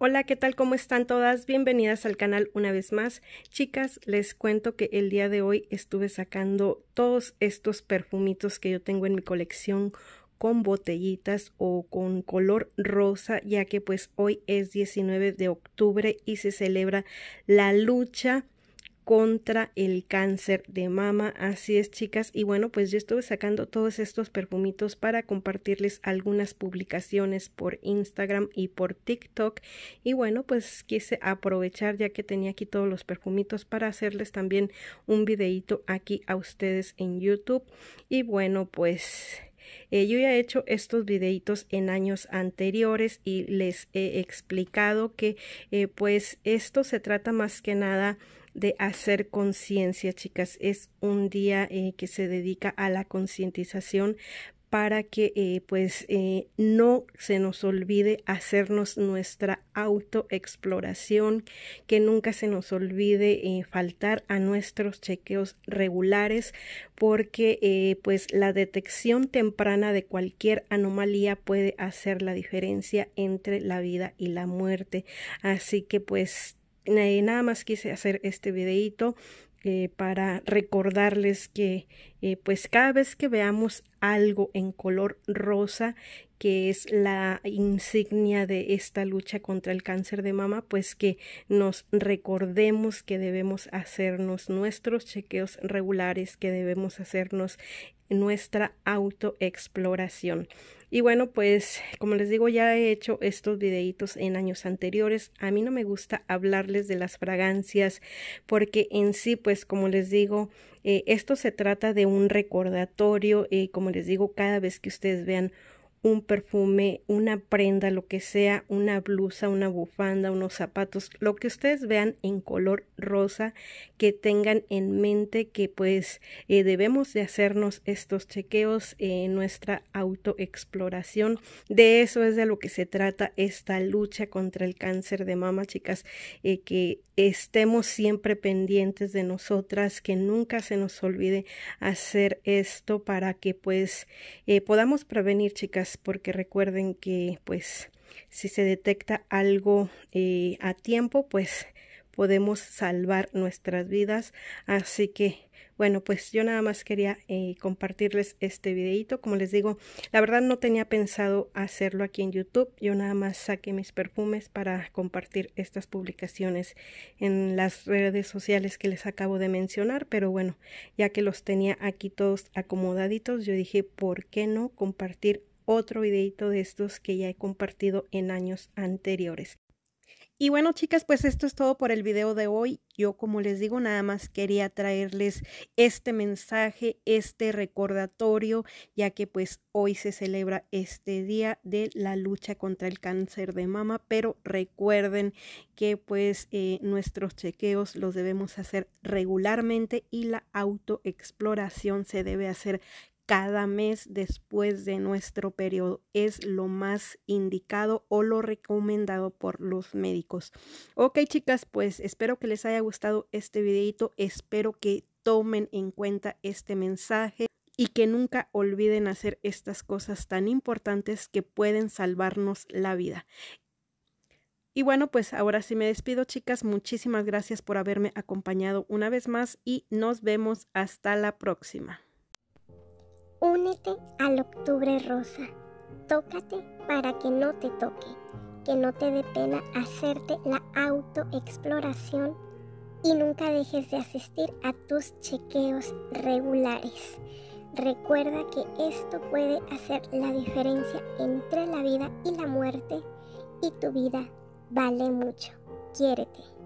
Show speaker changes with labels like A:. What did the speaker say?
A: Hola, ¿qué tal? ¿Cómo están todas? Bienvenidas al canal una vez más. Chicas, les cuento que el día de hoy estuve sacando todos estos perfumitos que yo tengo en mi colección con botellitas o con color rosa, ya que pues hoy es 19 de octubre y se celebra la lucha contra el cáncer de mama. Así es, chicas. Y bueno, pues yo estuve sacando todos estos perfumitos para compartirles algunas publicaciones por Instagram y por TikTok. Y bueno, pues quise aprovechar ya que tenía aquí todos los perfumitos para hacerles también un videito aquí a ustedes en YouTube. Y bueno, pues eh, yo ya he hecho estos videitos en años anteriores y les he explicado que eh, pues esto se trata más que nada de hacer conciencia, chicas. Es un día eh, que se dedica a la concientización para que eh, pues eh, no se nos olvide hacernos nuestra autoexploración, que nunca se nos olvide faltar a nuestros chequeos regulares, porque pues la detección temprana de cualquier anomalía puede hacer la diferencia entre la vida y la muerte. Así que pues nada más quise hacer este videito eh, para recordarles que eh, pues cada vez que veamos algo en color rosa que es la insignia de esta lucha contra el cáncer de mama, pues que nos recordemos que debemos hacernos nuestros chequeos regulares, que debemos hacernos nuestra autoexploración. Y bueno, pues como les digo, ya he hecho estos videitos en años anteriores. A mí no me gusta hablarles de las fragancias porque en sí, pues como les digo, eh, esto se trata de un recordatorio. y eh, como les digo, cada vez que ustedes vean un perfume, una prenda, lo que sea, una blusa, una bufanda, unos zapatos, lo que ustedes vean en color rosa, que tengan en mente que pues eh, debemos de hacernos estos chequeos en nuestra autoexploración. De eso es de lo que se trata esta lucha contra el cáncer de mama, chicas, eh, que estemos siempre pendientes de nosotras, que nunca se nos olvide hacer esto para que pues eh, podamos prevenir, chicas, porque recuerden que pues si se detecta algo eh, a tiempo pues podemos salvar nuestras vidas así que bueno, pues yo nada más quería eh, compartirles este videito. Como les digo, la verdad no tenía pensado hacerlo aquí en YouTube. Yo nada más saqué mis perfumes para compartir estas publicaciones en las redes sociales que les acabo de mencionar. Pero bueno, ya que los tenía aquí todos acomodaditos, yo dije, ¿por qué no compartir otro videito de estos que ya he compartido en años anteriores. Y bueno, chicas, pues esto es todo por el video de hoy. Yo, como les digo, nada más quería traerles este mensaje, este recordatorio, ya que pues hoy se celebra este día de la lucha contra el cáncer de mama, pero recuerden que pues eh, nuestros chequeos los debemos hacer regularmente y la autoexploración se debe hacer cada mes después de nuestro periodo es lo más indicado o lo recomendado por los médicos. Ok chicas, pues espero que les haya gustado este videito, espero que tomen en cuenta este mensaje y que nunca olviden hacer estas cosas tan importantes que pueden salvarnos la vida. Y bueno, pues ahora sí me despido, chicas. Muchísimas gracias por haberme acompañado una vez más y nos vemos hasta la próxima.
B: Únete al octubre rosa. Tócate para que no te toque, que no te dé pena hacerte la autoexploración y nunca dejes de asistir a tus chequeos regulares. Recuerda que esto puede hacer la diferencia entre la vida y la muerte y tu vida vale mucho. Quiérete.